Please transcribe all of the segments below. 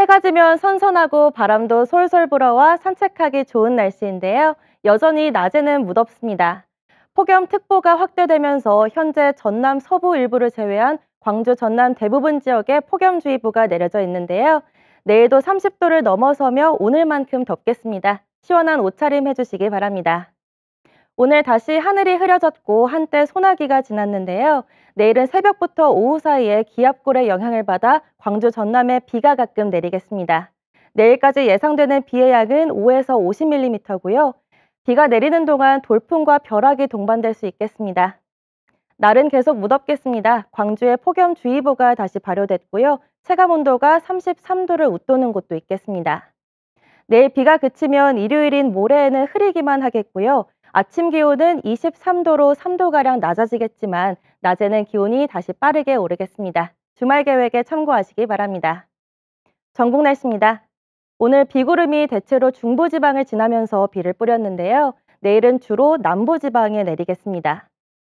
해가 지면 선선하고 바람도 솔솔 불어와 산책하기 좋은 날씨인데요. 여전히 낮에는 무덥습니다. 폭염특보가 확대되면서 현재 전남 서부 일부를 제외한 광주 전남 대부분 지역에 폭염주의보가 내려져 있는데요. 내일도 30도를 넘어서며 오늘만큼 덥겠습니다. 시원한 옷차림 해주시기 바랍니다. 오늘 다시 하늘이 흐려졌고 한때 소나기가 지났는데요. 내일은 새벽부터 오후 사이에 기압골의 영향을 받아 광주 전남에 비가 가끔 내리겠습니다. 내일까지 예상되는 비의 양은 5에서 50mm고요. 비가 내리는 동안 돌풍과 벼락이 동반될 수 있겠습니다. 날은 계속 무덥겠습니다. 광주에 폭염주의보가 다시 발효됐고요. 체감온도가 33도를 웃도는 곳도 있겠습니다. 내일 비가 그치면 일요일인 모레에는 흐리기만 하겠고요. 아침 기온은 23도로 3도가량 낮아지겠지만 낮에는 기온이 다시 빠르게 오르겠습니다. 주말 계획에 참고하시기 바랍니다. 전국 날씨입니다. 오늘 비구름이 대체로 중부지방을 지나면서 비를 뿌렸는데요. 내일은 주로 남부지방에 내리겠습니다.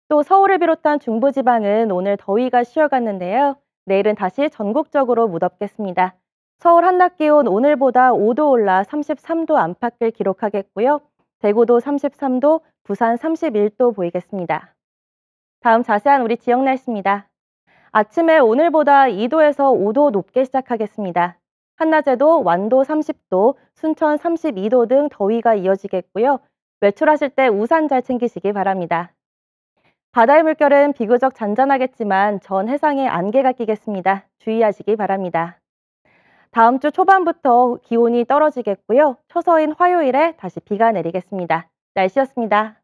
또 서울을 비롯한 중부지방은 오늘 더위가 쉬어갔는데요. 내일은 다시 전국적으로 무덥겠습니다. 서울 한낮 기온 오늘보다 5도 올라 33도 안팎을 기록하겠고요. 대구도 33도, 부산 31도 보이겠습니다. 다음 자세한 우리 지역 날씨입니다. 아침에 오늘보다 2도에서 5도 높게 시작하겠습니다. 한낮에도 완도 30도, 순천 32도 등 더위가 이어지겠고요. 외출하실 때 우산 잘 챙기시기 바랍니다. 바다의 물결은 비교적 잔잔하겠지만 전 해상에 안개가 끼겠습니다. 주의하시기 바랍니다. 다음 주 초반부터 기온이 떨어지겠고요. 초서인 화요일에 다시 비가 내리겠습니다. 날씨였습니다.